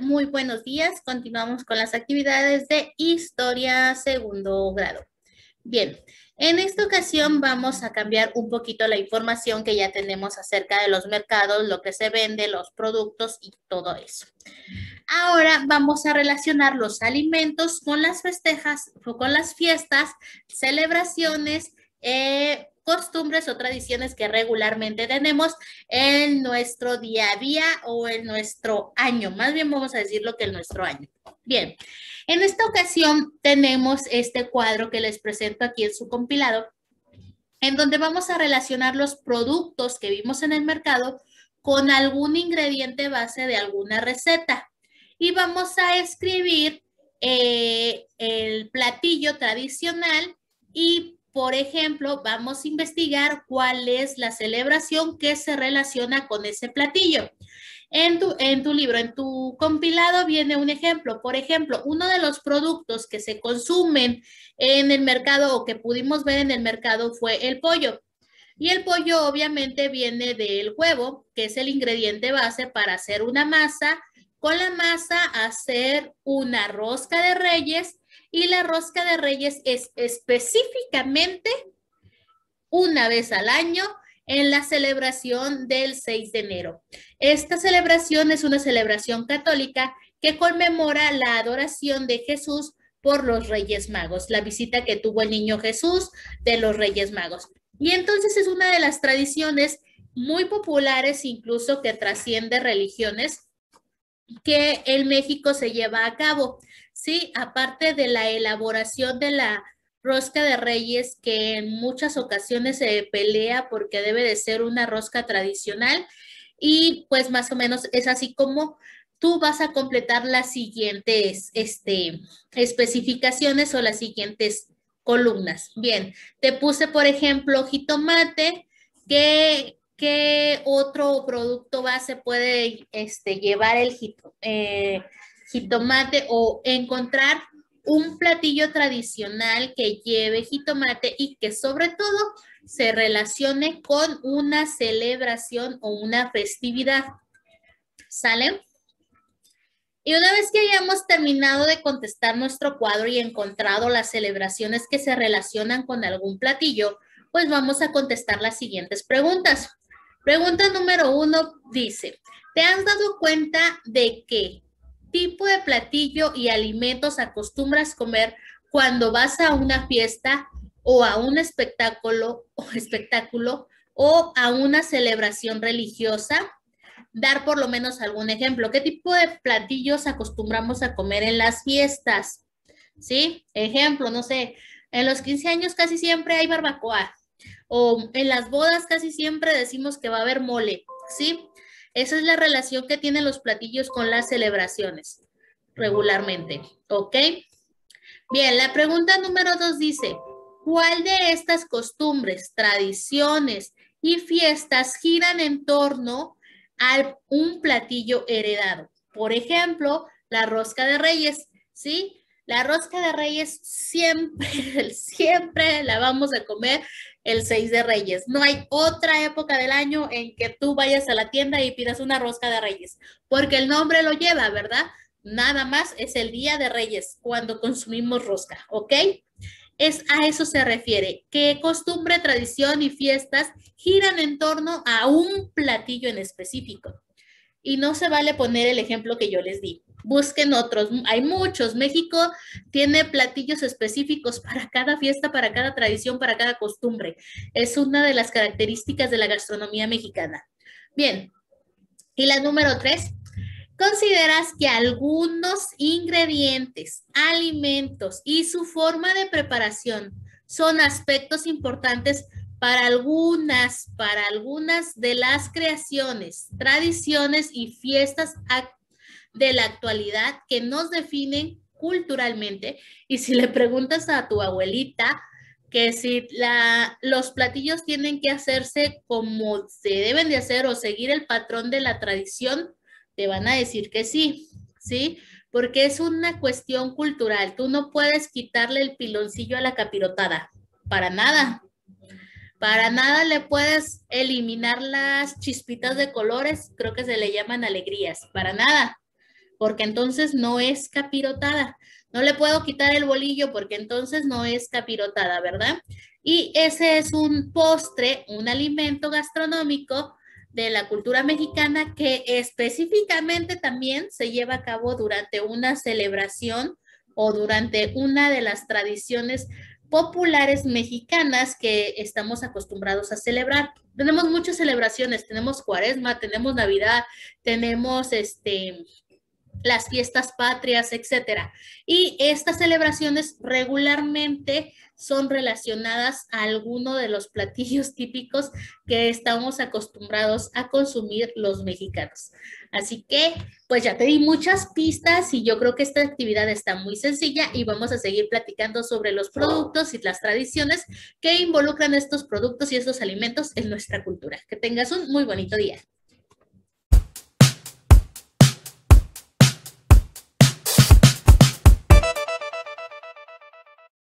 Muy buenos días. Continuamos con las actividades de historia segundo grado. Bien, en esta ocasión vamos a cambiar un poquito la información que ya tenemos acerca de los mercados, lo que se vende, los productos y todo eso. Ahora vamos a relacionar los alimentos con las festejas, o con las fiestas, celebraciones, eh, costumbres o tradiciones que regularmente tenemos en nuestro día a día o en nuestro año. Más bien vamos a decir lo que en nuestro año. Bien, en esta ocasión tenemos este cuadro que les presento aquí en su compilado, en donde vamos a relacionar los productos que vimos en el mercado con algún ingrediente base de alguna receta. Y vamos a escribir eh, el platillo tradicional y por ejemplo, vamos a investigar cuál es la celebración que se relaciona con ese platillo. En tu, en tu, libro, en tu compilado viene un ejemplo. Por ejemplo, uno de los productos que se consumen en el mercado o que pudimos ver en el mercado fue el pollo. Y el pollo obviamente viene del huevo, que es el ingrediente base para hacer una masa. Con la masa hacer una rosca de reyes y la rosca de reyes es específicamente una vez al año en la celebración del 6 de enero. Esta celebración es una celebración católica que conmemora la adoración de Jesús por los Reyes Magos, la visita que tuvo el niño Jesús de los Reyes Magos. Y entonces es una de las tradiciones muy populares, incluso que trasciende religiones, que en México se lleva a cabo. ¿sí? Aparte de la elaboración de la rosca de reyes, que en muchas ocasiones se pelea porque debe de ser una rosca tradicional, y pues más o menos es así como tú vas a completar las siguientes este, especificaciones o las siguientes columnas. Bien, te puse, por ejemplo, jitomate, que ¿Qué otro producto base puede este, llevar el, jitomate? Eh, jitomate o encontrar un platillo tradicional que lleve jitomate y que sobre todo se relacione con una celebración o una festividad. ¿Sale? Y una vez que hayamos terminado de contestar nuestro cuadro y encontrado las celebraciones que se relacionan con algún platillo, pues vamos a contestar las siguientes preguntas. Pregunta número uno dice, ¿te has dado cuenta de que tipo de platillo y alimentos acostumbras comer cuando vas a una fiesta o a un espectáculo o espectáculo o a una celebración religiosa? Dar por lo menos algún ejemplo. ¿Qué tipo de platillos acostumbramos a comer en las fiestas? ¿Sí? Ejemplo, no sé, en los 15 años casi siempre hay barbacoa o en las bodas casi siempre decimos que va a haber mole, ¿sí? Esa es la relación que tienen los platillos con las celebraciones regularmente, ¿ok? Bien, la pregunta número dos dice, ¿cuál de estas costumbres, tradiciones y fiestas giran en torno a un platillo heredado? Por ejemplo, la rosca de reyes, ¿sí? La rosca de reyes siempre, siempre la vamos a comer el 6 de reyes. No hay otra época del año en que tú vayas a la tienda y pidas una rosca de reyes, porque el nombre lo lleva, ¿verdad? Nada más es el día de reyes cuando consumimos rosca, ¿ok? Es a eso se refiere, que costumbre, tradición y fiestas giran en torno a un platillo en específico. Y no se vale poner el ejemplo que yo les di. Busquen otros, hay muchos. México tiene platillos específicos para cada fiesta, para cada tradición, para cada costumbre. Es una de las características de la gastronomía mexicana. Bien, y la número tres, consideras que algunos ingredientes, alimentos y su forma de preparación son aspectos importantes para algunas, para algunas de las creaciones, tradiciones y fiestas de la actualidad que nos definen culturalmente. Y si le preguntas a tu abuelita que si los platillos tienen que hacerse como se deben de hacer o seguir el patrón de la tradición, te van a decir que sí, ¿sí? Porque es una cuestión cultural. Tú no puedes quitarle el piloncillo a la capirotada, para nada. Para nada le puedes eliminar las chispitas de colores, creo que se le llaman alegrías, para nada, porque entonces no es capirotada. No le puedo quitar el bolillo porque entonces no es capirotada, ¿verdad? Y ese es un postre, un alimento gastronómico de la cultura mexicana que específicamente también se lleva a cabo durante una celebración o durante una de las tradiciones populares mexicanas que estamos acostumbrados a celebrar. Tenemos muchas celebraciones, tenemos cuaresma, tenemos Navidad, tenemos este las fiestas patrias, etcétera. Y estas celebraciones regularmente son relacionadas a alguno de los platillos típicos que estamos acostumbrados a consumir los mexicanos. Así que, pues ya te di muchas pistas y yo creo que esta actividad está muy sencilla y vamos a seguir platicando sobre los productos y las tradiciones que involucran estos productos y estos alimentos en nuestra cultura. Que tengas un muy bonito día.